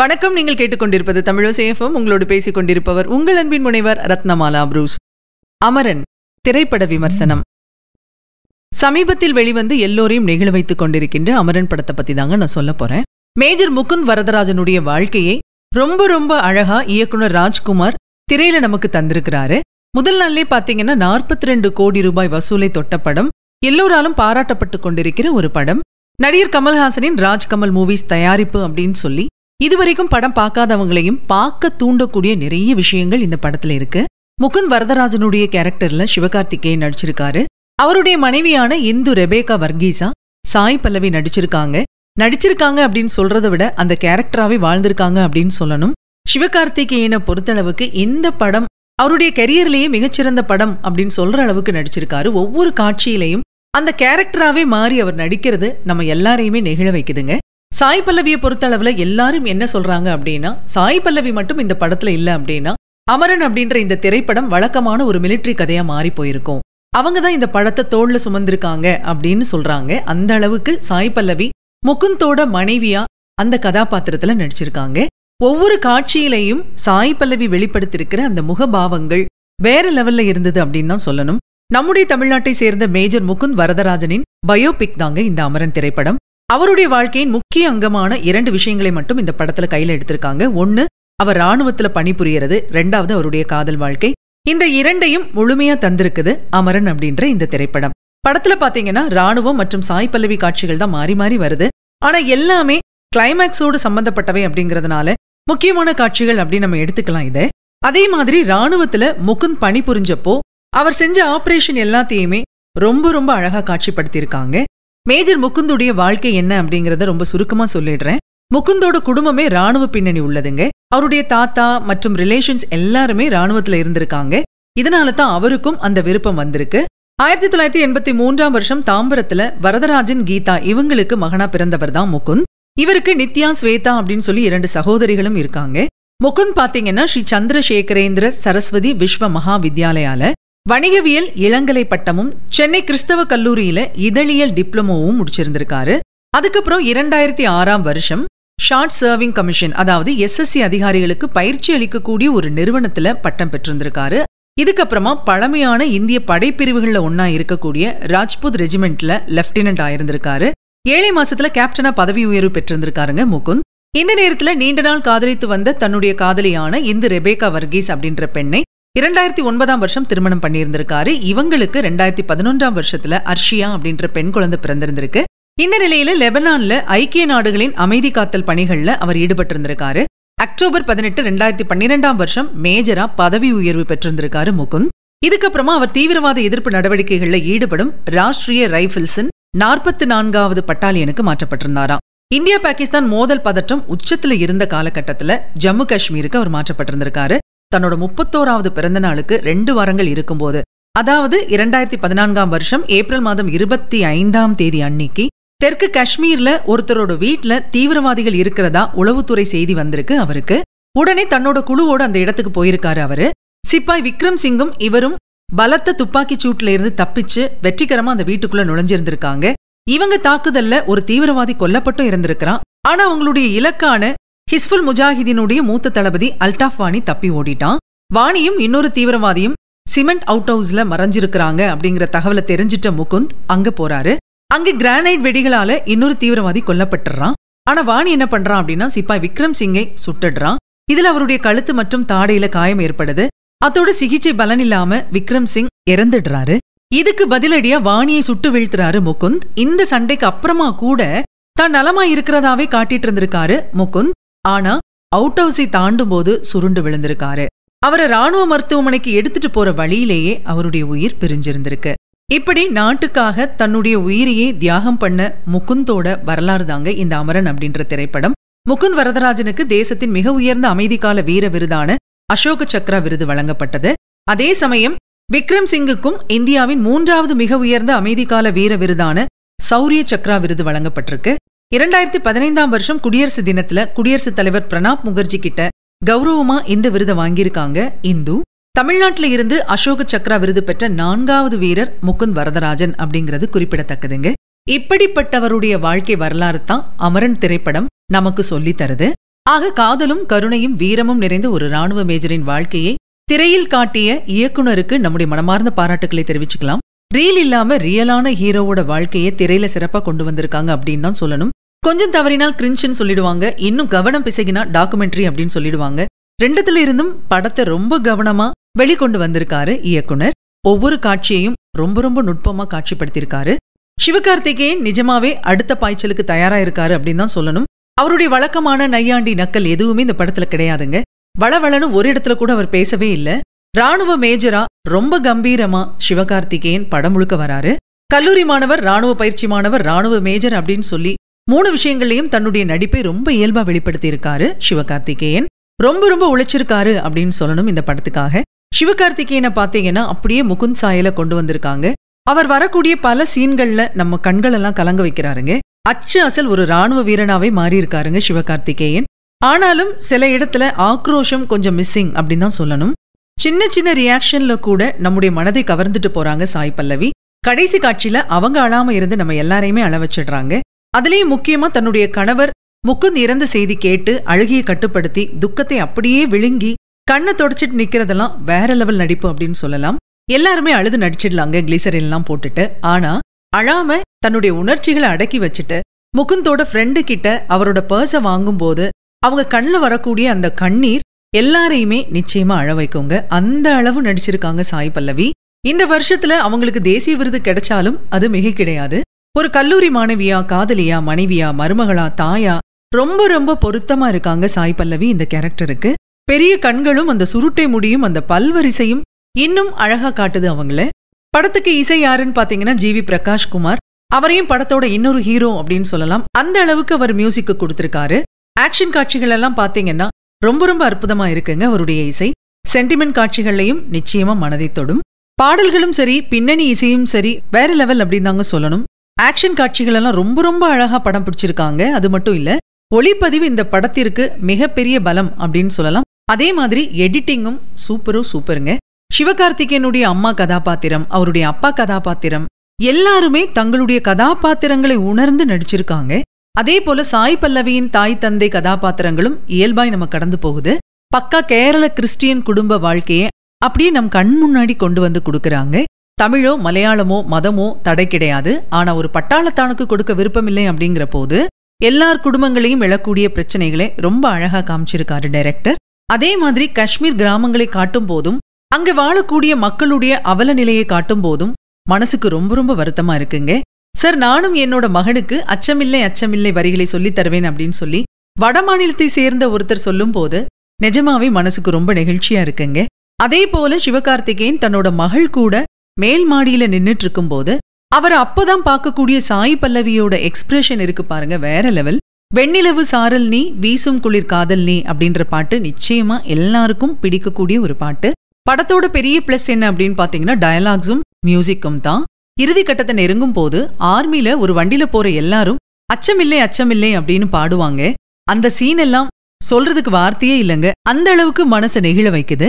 வணக்கம் நீங்கள் கேட்டுக்கொண்டிருப்பது தமிழசேஃபம் உங்களோடு பேசிக் கொண்டிருப்பவர் உங்கள் அன்பின் முனைவர் ரத்னமாலா புரூஸ் அமரன் திரைப்பட விமர்சனம் சமீபத்தில் வெளிவந்து எல்லோரையும் நெகிழ வைத்துக் கொண்டிருக்கின்ற அமரன் படத்தை பத்தி தாங்க நான் சொல்ல போறேன் மேஜர் முகுந்த் வரதராஜனுடைய வாழ்க்கையை ரொம்ப ரொம்ப அழகா இயக்குனர் ராஜ்குமார் திரையில நமக்கு தந்திருக்கிறாரு முதல் நாளிலே பாத்தீங்கன்னா நாற்பத்தி ரெண்டு கோடி ரூபாய் வசூலை தொட்ட படம் எல்லோராலும் பாராட்டப்பட்டு கொண்டிருக்கிற ஒரு படம் நடிகர் கமல்ஹாசனின் ராஜ் கமல் மூவிஸ் தயாரிப்பு அப்படின்னு சொல்லி இதுவரைக்கும் படம் பார்க்காதவங்களையும் பார்க்க தூண்டக்கூடிய நிறைய விஷயங்கள் இந்த படத்துல இருக்கு முகுந்த் வரதராஜனுடைய கேரக்டர்ல சிவகார்த்திகேயன் நடிச்சிருக்காரு அவருடைய மனைவியான இந்து ரெபேகா வர்கீசா சாய் பல்லவி நடிச்சிருக்காங்க நடிச்சிருக்காங்க அப்படின்னு சொல்றதை விட அந்த கேரக்டராகவே வாழ்ந்திருக்காங்க அப்படின்னு சொல்லணும் சிவகார்த்திகேயனை பொறுத்தளவுக்கு இந்த படம் அவருடைய கரியர்லேயே மிகச்சிறந்த படம் அப்படின்னு சொல்ற அளவுக்கு நடிச்சிருக்காரு ஒவ்வொரு காட்சியிலையும் அந்த கேரக்டராகவே மாறி அவர் நடிக்கிறது நம்ம எல்லாரையுமே நெகிழ வைக்குதுங்க சாய் பல்லவியை பொறுத்தளவில் எல்லாரும் என்ன சொல்றாங்க அப்படின்னா சாய் பல்லவி மட்டும் இந்த படத்துல இல்லை அப்படின்னா அமரன் அப்படின்ற இந்த திரைப்படம் வழக்கமான ஒரு மிலிட்ரி கதையா மாறி போயிருக்கும் அவங்க தான் இந்த படத்தை தோல்ல சுமந்திருக்காங்க அப்படின்னு சொல்றாங்க அந்த அளவுக்கு சாய் பல்லவி முகுந்தோட மனைவியா அந்த கதாபாத்திரத்துல நடிச்சிருக்காங்க ஒவ்வொரு காட்சியிலையும் சாய் பல்லவி வெளிப்படுத்திருக்கிற அந்த முகபாவங்கள் வேற லெவல்ல இருந்தது அப்படின்னு தான் சொல்லணும் நம்முடைய தமிழ்நாட்டை சேர்ந்த மேஜர் முகுந்த் வரதராஜனின் பயோபிக் தாங்க இந்த அமரன் திரைப்படம் அவருடைய வாழ்க்கையின் முக்கிய அங்கமான இரண்டு விஷயங்களை மட்டும் இந்த படத்துல கையில எடுத்திருக்காங்க ஒன்னு அவர் ராணுவத்துல பணிபுரியறது ரெண்டாவது அவருடைய காதல் வாழ்க்கை இந்த இரண்டையும் முழுமையா தந்திருக்குது அமரன் அப்படின்ற இந்த திரைப்படம் படத்துல பாத்தீங்கன்னா ராணுவம் மற்றும் சாய் பல்லவி காட்சிகள் தான் மாறி மாறி வருது ஆனா எல்லாமே கிளைமேக்ஸோடு சம்பந்தப்பட்டவை அப்படிங்கறதுனால முக்கியமான காட்சிகள் அப்படின்னு நம்ம எடுத்துக்கலாம் இதை அதே மாதிரி ராணுவத்துல முகுந்த் பணி புரிஞ்சப்போ அவர் செஞ்ச ஆபரேஷன் எல்லாத்தையுமே ரொம்ப ரொம்ப அழகா காட்சிப்படுத்தியிருக்காங்க மேஜர் முகுந்துடைய வாழ்க்கை என்ன அப்படிங்கறத ரொம்ப சுருக்கமா சொல்லிடுறேன் முகுந்தோட குடும்பமே ராணுவ பின்னணி உள்ளதுங்க அவருடைய தாத்தா மற்றும் ரிலேஷன்ஸ் எல்லாருமே ராணுவத்துல இருந்திருக்காங்க இதனால தான் அவருக்கும் அந்த விருப்பம் வந்திருக்கு ஆயிரத்தி தொள்ளாயிரத்தி எண்பத்தி மூன்றாம் வருஷம் தாம்பரத்துல வரதராஜன் கீதா இவங்களுக்கு மகனா பிறந்தவர் தான் முகுந்த் இவருக்கு நித்யா ஸ்வேதா அப்படின்னு சொல்லி இரண்டு சகோதரிகளும் இருக்காங்க முகுந்த் பாத்தீங்கன்னா ஸ்ரீ சந்திரசேகரேந்திர சரஸ்வதி விஸ்வ மகா வித்யாலயால வணிகவியல் இளங்கலை பட்டமும் சென்னை கிறிஸ்தவ கல்லூரியில இதழியல் டிப்ளமோவும் முடிச்சிருந்திருக்காரு அதுக்கப்புறம் இரண்டாயிரத்தி ஆறாம் வருஷம் ஷார்ட் சர்விங் கமிஷன் அதாவது எஸ்எஸ்சி அதிகாரிகளுக்கு பயிற்சி அளிக்கக்கூடிய ஒரு நிறுவனத்துல பட்டம் பெற்றிருந்திருக்காரு இதுக்கப்புறமா பழமையான இந்திய படைப்பிரிவுகள்ல ஒன்னா இருக்கக்கூடிய ராஜ்பூத் ரெஜிமெண்ட்ல லெப்டினன்ட் ஆயிருந்திருக்காரு ஏழை மாசத்துல கேப்டனா பதவி உயர்வு பெற்றிருந்திருக்காருங்க முகுந்த் இந்த நேரத்துல நீண்ட நாள் காதலித்து வந்த தன்னுடைய காதலியான இந்து ரெபேகா வர்கீஸ் அப்படின்ற பெண்ணை இரண்டாயிரத்தி ஒன்பதாம் வருஷம் திருமணம் பண்ணியிருந்திருக்காரு இவங்களுக்கு ரெண்டாயிரத்தி பதினொன்றாம் வருஷத்துல அர்ஷியா அப்படின்ற பெண் குழந்தை பிறந்திருந்திருக்கு இந்த நிலையில லெபனான்ல ஐக்கிய நாடுகளின் அமைதி காத்தல் பணிகள்ல அவர் ஈடுபட்டிருந்திருக்காரு அக்டோபர் பதினெட்டு ரெண்டாயிரத்தி பன்னிரெண்டாம் வருஷம் மேஜரா பதவி உயர்வு பெற்றிருந்திருக்காரு முகுந்த் இதுக்கப்புறமா அவர் தீவிரவாத எதிர்ப்பு நடவடிக்கைகளில் ஈடுபடும் ராஷ்டிரிய ரைபிள்ஸின் நாற்பத்தி நான்காவது பட்டாலியனுக்கு மாற்றப்பட்டிருந்தாராம் இந்தியா பாகிஸ்தான் மோதல் பதற்றம் உச்சத்துல இருந்த காலகட்டத்துல ஜம்மு காஷ்மீருக்கு அவர் மாற்றப்பட்டிருந்திருக்காரு தன்னோட முப்பத்தோராவது பிறந்த நாளுக்கு ரெண்டு வாரங்கள் இருக்கும்போது அதாவது இரண்டாயிரத்தி பதினான்காம் வருஷம் ஏப்ரல் மாதம் இருபத்தி ஐந்தாம் தேதி அன்னைக்கு தெற்கு காஷ்மீர்ல ஒருத்தரோட வீட்டுல தீவிரவாதிகள் இருக்கிறதா உளவுத்துறை செய்தி வந்திருக்கு அவருக்கு உடனே தன்னோட குழுவோட அந்த இடத்துக்கு போயிருக்காரு அவரு சிப்பாய் விக்ரம் சிங்கும் இவரும் பலத்த துப்பாக்கி சூட்ல இருந்து தப்பிச்சு வெற்றிகரமா அந்த வீட்டுக்குள்ள நுழைஞ்சிருந்திருக்காங்க இவங்க தாக்குதல்ல ஒரு தீவிரவாதி கொல்லப்பட்டும் இருந்திருக்கிறான் ஆனா அவங்களுடைய இலக்கான ஹிஸ்புல் முஜாஹிதீனுடைய மூத்த தளபதி அல்டாஃப் வாணி தப்பி ஓடிட்டான் வாணியும் இன்னொரு தீவிரவாதியும் சிமெண்ட் அவுட் ஹவுஸ்ல மறைஞ்சிருக்கிறாங்க அப்படிங்கிற தகவலை தெரிஞ்சிட்ட முகுந்த் அங்க போறாரு அங்க கிரானைட் வெடிகளால இன்னொரு தீவிரவாதி கொல்லப்பட்டுறான் ஆனா வாணி என்ன பண்றான் அப்படின்னா சிப்பாய் விக்ரம் சிங்கை சுட்டுடுறான் இதுல அவருடைய கழுத்து மற்றும் தாடையில காயம் ஏற்படுது அத்தோடு சிகிச்சை பலன் இல்லாம விக்ரம் சிங் இறந்துடுறாரு இதுக்கு பதிலடியா வாணியை சுட்டு வீழ்த்துறாரு முகுந்த் இந்த சண்டைக்கு அப்புறமா கூட தான் நலமா இருக்கிறதாவே காட்டிட்டு இருந்திருக்காரு முகுந்த் ஆனா அவுட் ஹவுஸை தாண்டும் போது சுருண்டு விழுந்திருக்காரு அவரை ராணுவ மருத்துவமனைக்கு எடுத்துட்டு போற வழியிலேயே அவருடைய உயிர் பிரிஞ்சிருந்திருக்கு இப்படி நாட்டுக்காக தன்னுடைய உயிரையே தியாகம் பண்ண முகுந்தோட வரலாறு தாங்க இந்த அமரன் அப்படின்ற திரைப்படம் முகுந்த் வரதராஜனுக்கு தேசத்தின் மிக உயர்ந்த அமைதிக்கால வீர விருதான அசோக சக்ரா விருது வழங்கப்பட்டது அதே சமயம் விக்ரம் சிங்குக்கும் இந்தியாவின் மூன்றாவது மிக உயர்ந்த அமைதிக்கால வீர விருதான சௌரிய சக்ரா விருது வழங்கப்பட்டிருக்கு இரண்டாயிரத்தி பதினைந்தாம் வருஷம் குடியரசு தினத்துல குடியரசுத் தலைவர் பிரணாப் முகர்ஜி கிட்ட கௌரவமா இந்த விருதை வாங்கியிருக்காங்க இந்து தமிழ்நாட்டில இருந்து அசோக சக்ரா விருது பெற்ற நான்காவது வீரர் முகுந்த் வரதராஜன் அப்படிங்கிறது குறிப்பிடத்தக்கதுங்க இப்படிப்பட்டவருடைய வாழ்க்கை வரலாறு தான் அமரன் திரைப்படம் நமக்கு சொல்லி தருது ஆக காதலும் கருணையும் வீரமும் நிறைந்த ஒரு ராணுவ மேஜரின் வாழ்க்கையை திரையில் காட்டிய இயக்குனருக்கு நம்முடைய மனமார்ந்த பாராட்டுகளை தெரிவிச்சுக்கலாம் ரீல் இல்லாம ரியலான ஹீரோவோட வாழ்க்கையை திரையில சிறப்பா கொண்டு வந்திருக்காங்க அப்படின்னு தான் சொல்லணும் கொஞ்சம் தவறினால் கிரின்ச்னு சொல்லிடுவாங்க இன்னும் கவனம் பிசகினா டாக்குமெண்ட்ரி அப்படின்னு சொல்லிடுவாங்க ரெண்டுத்துல இருந்தும் படத்தை ரொம்ப கவனமா வெளிக்கொண்டு வந்திருக்காரு இயக்குனர் ஒவ்வொரு காட்சியையும் ரொம்ப ரொம்ப நுட்பமா காட்சிப்படுத்தியிருக்காரு சிவகார்த்திகேயன் நிஜமாவே அடுத்த பாய்ச்சலுக்கு தயாரா இருக்காரு அப்படின்னு தான் சொல்லணும் அவருடைய வழக்கமான நையாண்டி நக்கல் எதுவுமே இந்த படத்துல கிடையாதுங்க வளவளனு ஒரு இடத்துல கூட அவர் பேசவே இல்லை ராணுவ மேஜரா ரொம்ப கம்பீரமா சிவகார்த்திகேயன் படம் முழுக்க வராரு கல்லூரி மாணவர் ராணுவ பயிற்சி மாணவர் ராணுவ மேஜர் அப்படின்னு சொல்லி மூணு விஷயங்கள்லையும் தன்னுடைய நடிப்பை ரொம்ப வெளிப்படுத்தி வெளிப்படுத்தியிருக்காரு சிவகார்த்திகேயன் ரொம்ப ரொம்ப உழைச்சிருக்காரு அப்படின்னு சொல்லணும் இந்த படத்துக்காக சிவகார்த்திகேயனை பார்த்தீங்கன்னா அப்படியே முகுந்த் சாயல கொண்டு வந்திருக்காங்க அவர் வரக்கூடிய பல சீன்கள்ல நம்ம கண்களெல்லாம் கலங்க வைக்கிறாருங்க அச்சு அசல் ஒரு ராணுவ வீரனாவே மாறி இருக்காருங்க சிவகார்த்திகேயன் ஆனாலும் சில இடத்துல ஆக்ரோஷம் கொஞ்சம் மிஸ்ஸிங் அப்படின்னு தான் சொல்லணும் சின்ன சின்ன ரியாக்ஷன்ல கூட நம்முடைய மனதை கவர்ந்துட்டு போறாங்க சாய் பல்லவி கடைசி காட்சியில அவங்க அழாம இருந்து நம்ம எல்லாரையுமே அள வச்சிடுறாங்க அதுலேயும் முக்கியமா தன்னுடைய கணவர் முக்குந்து இறந்த செய்தி கேட்டு அழுகிய கட்டுப்படுத்தி துக்கத்தை அப்படியே விழுங்கி கண்ணை தொடச்சிட்டு நிக்கிறதெல்லாம் வேற லெவல் நடிப்பு அப்படின்னு சொல்லலாம் எல்லாருமே அழுது நடிச்சிடலாங்க எல்லாம் போட்டுட்டு ஆனா அழாம தன்னுடைய உணர்ச்சிகளை அடக்கி வச்சுட்டு முகுந்தோட ஃப்ரெண்டு கிட்ட அவரோட பர்ஸை வாங்கும்போது அவங்க கண்ணில் வரக்கூடிய அந்த கண்ணீர் எல்லாரையுமே நிச்சயமா அழ வைக்கோங்க அந்த அளவு நடிச்சிருக்காங்க சாய் பல்லவி இந்த வருஷத்துல அவங்களுக்கு தேசிய விருது கிடைச்சாலும் அது மிக கிடையாது ஒரு கல்லூரி மாணவியா காதலியா மனைவியா மருமகளா தாயா ரொம்ப ரொம்ப பொருத்தமா இருக்காங்க சாய் பல்லவி இந்த கேரக்டருக்கு பெரிய கண்களும் அந்த சுருட்டை முடியும் அந்த பல்வரிசையும் இன்னும் அழகா காட்டுது அவங்கள படத்துக்கு இசை யாருன்னு பாத்தீங்கன்னா ஜி வி பிரகாஷ் குமார் அவரையும் படத்தோட இன்னொரு ஹீரோ அப்படின்னு சொல்லலாம் அந்த அளவுக்கு அவர் மியூசிக்கு கொடுத்திருக்காரு ஆக்ஷன் காட்சிகள் எல்லாம் பாத்தீங்கன்னா ரொம்ப ரொம்ப அற்புதமா இருக்குங்க அவருடைய இசை சென்டிமெண்ட் காட்சிகள்லையும் நிச்சயமா மனதை தொடும் பாடல்களும் சரி பின்னணி இசையும் சரி வேற லெவல் அப்படின்னு தாங்க சொல்லணும் ஆக்ஷன் காட்சிகளெல்லாம் ரொம்ப ரொம்ப அழகாக படம் பிடிச்சிருக்காங்க அது மட்டும் இல்லை ஒளிப்பதிவு இந்த படத்திற்கு மிகப்பெரிய பலம் அப்படின்னு சொல்லலாம் அதே மாதிரி எடிட்டிங்கும் சூப்பரும் சூப்பருங்க சிவகார்த்திகேயனுடைய அம்மா கதாபாத்திரம் அவருடைய அப்பா கதாபாத்திரம் எல்லாருமே தங்களுடைய கதாபாத்திரங்களை உணர்ந்து நடிச்சிருக்காங்க அதே போல சாய் பல்லவியின் தாய் தந்தை கதாபாத்திரங்களும் இயல்பாய் நம்ம கடந்து போகுது பக்கா கேரள கிறிஸ்டியன் குடும்ப வாழ்க்கையை அப்படியே நம் கண் முன்னாடி கொண்டு வந்து கொடுக்குறாங்க தமிழோ மலையாளமோ மதமோ தடை கிடையாது ஆனா ஒரு பட்டாளத்தானுக்கு கொடுக்க விருப்பமில்லை அப்படிங்கிற போது எல்லார் குடும்பங்களையும் விழக்கூடிய பிரச்சனைகளை ரொம்ப அழகா காமிச்சிருக்காரு டைரக்டர் அதே மாதிரி காஷ்மீர் கிராமங்களை காட்டும் போதும் அங்க வாழக்கூடிய மக்களுடைய அவல நிலையை காட்டும் போதும் மனசுக்கு ரொம்ப ரொம்ப வருத்தமா இருக்குங்க சார் நானும் என்னோட மகனுக்கு அச்சமில்லை அச்சமில்லை வரிகளை சொல்லி தருவேன் அப்படின்னு சொல்லி வட மாநிலத்தை சேர்ந்த ஒருத்தர் சொல்லும் போது நிஜமாவே மனசுக்கு ரொம்ப நெகிழ்ச்சியா இருக்குங்க அதே போல சிவகார்த்திகேயன் தன்னோட மகள் கூட மேல் மாடியில நின்னுட்டு இருக்கும்போது அவர் அப்பதான் பார்க்கக்கூடிய சாய் பல்லவியோட எக்ஸ்பிரஷன் இருக்கு பாருங்க வேற லெவல் வெண்ணிலவு சாரல் நீ வீசும் குளிர் காதல் நீ அப்படின்ற பாட்டு நிச்சயமா எல்லாருக்கும் பிடிக்கக்கூடிய ஒரு பாட்டு படத்தோட பெரிய பிளஸ் என்ன அப்படின்னு பாத்தீங்கன்னா டயலாக்ஸும் மியூசிக்கும் தான் இறுதி கட்டத்தை நெருங்கும் போது ஆர்மியில ஒரு வண்டியில போற எல்லாரும் அச்சமில்லை அச்சமில்லை அப்படின்னு பாடுவாங்க அந்த சீன் எல்லாம் சொல்றதுக்கு வார்த்தையே இல்லைங்க அந்த அளவுக்கு மனசை நெகிழ வைக்குது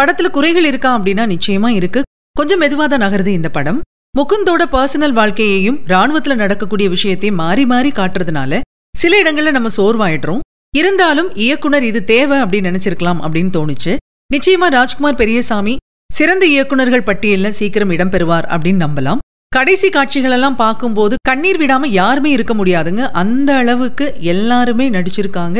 படத்துல குறைகள் இருக்கா அப்படின்னா நிச்சயமா இருக்கு கொஞ்சம் மெதுவாக தான் நகருது இந்த படம் முகுந்தோட பர்சனல் வாழ்க்கையையும் ராணுவத்துல நடக்கக்கூடிய விஷயத்தையும் மாறி மாறி காட்டுறதுனால சில இடங்களில் நம்ம சோர்வாயிடுறோம் இருந்தாலும் இயக்குனர் இது தேவை அப்படின்னு நினைச்சிருக்கலாம் அப்படின்னு தோணுச்சு நிச்சயமா ராஜ்குமார் பெரியசாமி சிறந்த இயக்குனர்கள் பட்டியலில் சீக்கிரம் இடம்பெறுவார் அப்படின்னு நம்பலாம் கடைசி காட்சிகளெல்லாம் பார்க்கும்போது கண்ணீர் விடாம யாருமே இருக்க முடியாதுங்க அந்த அளவுக்கு எல்லாருமே நடிச்சிருக்காங்க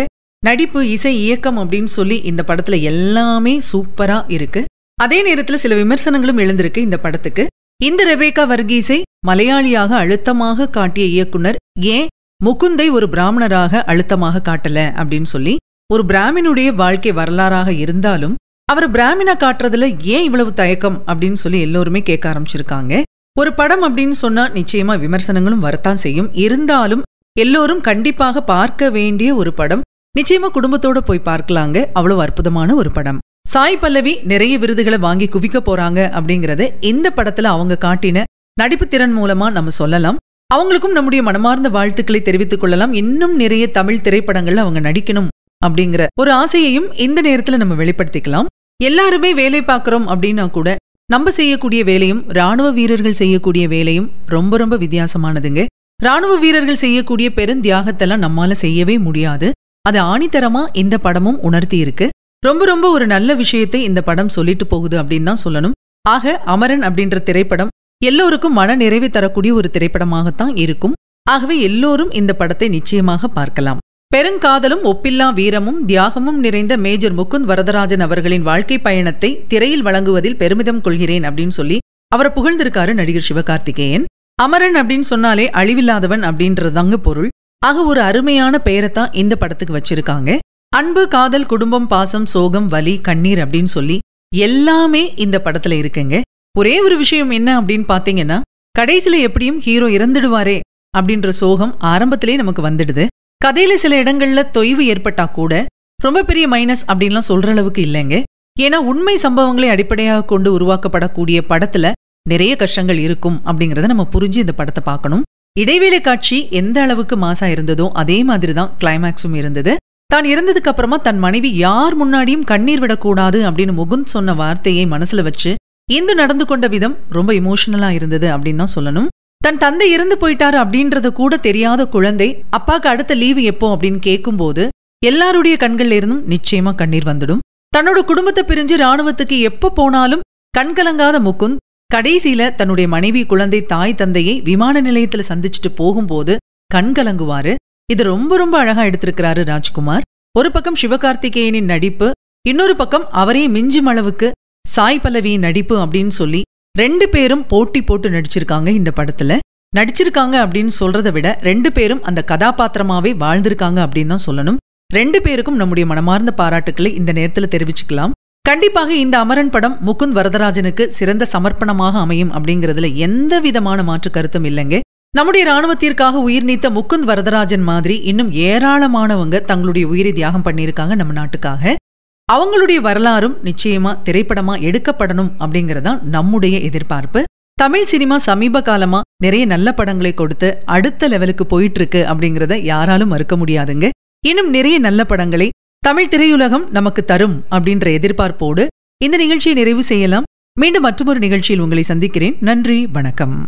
நடிப்பு இசை இயக்கம் அப்படின்னு சொல்லி இந்த படத்துல எல்லாமே சூப்பரா இருக்கு அதே நேரத்தில் சில விமர்சனங்களும் எழுந்திருக்கு இந்த படத்துக்கு இந்த ரெபேகா வர்கீஸை மலையாளியாக அழுத்தமாக காட்டிய இயக்குனர் ஏன் முகுந்தை ஒரு பிராமணராக அழுத்தமாக காட்டல அப்படின்னு சொல்லி ஒரு பிராமினுடைய வாழ்க்கை வரலாறாக இருந்தாலும் அவர் பிராமினா காட்டுறதுல ஏன் இவ்வளவு தயக்கம் அப்படின்னு சொல்லி எல்லோருமே கேட்க ஆரம்பிச்சிருக்காங்க ஒரு படம் அப்படின்னு சொன்னா நிச்சயமா விமர்சனங்களும் வரத்தான் செய்யும் இருந்தாலும் எல்லோரும் கண்டிப்பாக பார்க்க வேண்டிய ஒரு படம் நிச்சயமா குடும்பத்தோட போய் பார்க்கலாங்க அவ்வளவு அற்புதமான ஒரு படம் சாய் பல்லவி நிறைய விருதுகளை வாங்கி குவிக்க போறாங்க அப்படிங்கறத இந்த படத்துல அவங்க காட்டின நடிப்பு திறன் மூலமா நம்ம சொல்லலாம் அவங்களுக்கும் நம்முடைய மனமார்ந்த வாழ்த்துக்களை தெரிவித்துக் கொள்ளலாம் இன்னும் நிறைய தமிழ் திரைப்படங்கள்ல அவங்க நடிக்கணும் அப்படிங்கிற ஒரு ஆசையையும் இந்த நேரத்துல நம்ம வெளிப்படுத்திக்கலாம் எல்லாருமே வேலை பார்க்கறோம் அப்படின்னா கூட நம்ம செய்யக்கூடிய வேலையும் ராணுவ வீரர்கள் செய்யக்கூடிய வேலையும் ரொம்ப ரொம்ப வித்தியாசமானதுங்க ராணுவ வீரர்கள் செய்யக்கூடிய பெருந்தியாகத்தெல்லாம் நம்மால செய்யவே முடியாது அது ஆணித்தரமா இந்த படமும் உணர்த்தி இருக்கு ரொம்ப ரொம்ப ஒரு நல்ல விஷயத்தை இந்த படம் சொல்லிட்டு போகுது அப்படின்னு தான் சொல்லணும் ஆக அமரன் அப்படின்ற திரைப்படம் எல்லோருக்கும் மன நிறைவை தரக்கூடிய ஒரு திரைப்படமாகத்தான் இருக்கும் ஆகவே எல்லோரும் இந்த படத்தை நிச்சயமாக பார்க்கலாம் பெருங்காதலும் ஒப்பில்லா வீரமும் தியாகமும் நிறைந்த மேஜர் முகுந்த் வரதராஜன் அவர்களின் வாழ்க்கை பயணத்தை திரையில் வழங்குவதில் பெருமிதம் கொள்கிறேன் அப்படின்னு சொல்லி அவரை புகழ்ந்திருக்காரு நடிகர் சிவகார்த்திகேயன் அமரன் அப்படின்னு சொன்னாலே அழிவில்லாதவன் அப்படின்றதாங்க பொருள் ஆக ஒரு அருமையான பெயரைத்தான் இந்த படத்துக்கு வச்சிருக்காங்க அன்பு காதல் குடும்பம் பாசம் சோகம் வலி கண்ணீர் அப்படின்னு சொல்லி எல்லாமே இந்த படத்துல இருக்குங்க ஒரே ஒரு விஷயம் என்ன அப்படின்னு பாத்தீங்கன்னா கடைசியில எப்படியும் ஹீரோ இறந்துடுவாரே அப்படின்ற சோகம் ஆரம்பத்திலே நமக்கு வந்துடுது கதையில சில இடங்கள்ல தொய்வு ஏற்பட்டா கூட ரொம்ப பெரிய மைனஸ் அப்படின்லாம் சொல்ற அளவுக்கு இல்லைங்க ஏன்னா உண்மை சம்பவங்களை அடிப்படையாக கொண்டு உருவாக்கப்படக்கூடிய படத்துல நிறைய கஷ்டங்கள் இருக்கும் அப்படிங்கறத நம்ம புரிஞ்சு இந்த படத்தை பார்க்கணும் இடைவேளை காட்சி எந்த அளவுக்கு மாசா இருந்ததோ அதே மாதிரி தான் கிளைமேக்ஸும் இருந்தது தான் இருந்ததுக்கு அப்புறமா தன் மனைவி யார் முன்னாடியும் கண்ணீர் விடக்கூடாது அப்படின்னு முகுந்த் சொன்ன வார்த்தையை மனசுல வச்சு இந்து நடந்து கொண்ட விதம் ரொம்ப இமோஷனலா இருந்தது அப்படின்னு தான் சொல்லணும் தன் தந்தை இறந்து போயிட்டாரு அப்படின்றத கூட தெரியாத குழந்தை அப்பாக்கு அடுத்த லீவு எப்போ அப்படின்னு கேட்கும்போது எல்லாருடைய கண்கள்ல இருந்தும் நிச்சயமா கண்ணீர் வந்துடும் தன்னோட குடும்பத்தை பிரிஞ்சு ராணுவத்துக்கு எப்போ போனாலும் கண்கலங்காத முகுந்த் கடைசியில தன்னுடைய மனைவி குழந்தை தாய் தந்தையை விமான நிலையத்துல சந்திச்சுட்டு போகும்போது கண்கலங்குவாரு இது ரொம்ப ரொம்ப அழகா எடுத்திருக்கிறாரு ராஜ்குமார் ஒரு பக்கம் சிவகார்த்திகேயனின் நடிப்பு இன்னொரு பக்கம் அவரே மிஞ்சும் அளவுக்கு சாய் பல்லவியின் நடிப்பு அப்படின்னு சொல்லி ரெண்டு பேரும் போட்டி போட்டு நடிச்சிருக்காங்க இந்த படத்துல நடிச்சிருக்காங்க அப்படின்னு சொல்றதை விட ரெண்டு பேரும் அந்த கதாபாத்திரமாவே வாழ்ந்திருக்காங்க அப்படின்னு தான் சொல்லணும் ரெண்டு பேருக்கும் நம்முடைய மனமார்ந்த பாராட்டுக்களை இந்த நேரத்தில் தெரிவிச்சுக்கலாம் கண்டிப்பாக இந்த அமரன் படம் முகுந்த் வரதராஜனுக்கு சிறந்த சமர்ப்பணமாக அமையும் அப்படிங்கிறதுல எந்த விதமான மாற்று கருத்தும் இல்லைங்க நம்முடைய ராணுவத்திற்காக உயிர் நீத்த முக்குந்த் வரதராஜன் மாதிரி இன்னும் ஏராளமானவங்க தங்களுடைய உயிரை தியாகம் பண்ணியிருக்காங்க நம்ம நாட்டுக்காக அவங்களுடைய வரலாறும் நிச்சயமா திரைப்படமா எடுக்கப்படணும் அப்படிங்கறதான் நம்முடைய எதிர்பார்ப்பு தமிழ் சினிமா சமீப காலமா நிறைய நல்ல படங்களை கொடுத்து அடுத்த லெவலுக்கு போயிட்டு இருக்கு அப்படிங்கறத யாராலும் மறுக்க முடியாதுங்க இன்னும் நிறைய நல்ல படங்களை தமிழ் திரையுலகம் நமக்கு தரும் அப்படின்ற எதிர்பார்ப்போடு இந்த நிகழ்ச்சியை நிறைவு செய்யலாம் மீண்டும் மற்றொரு நிகழ்ச்சியில் உங்களை சந்திக்கிறேன் நன்றி வணக்கம்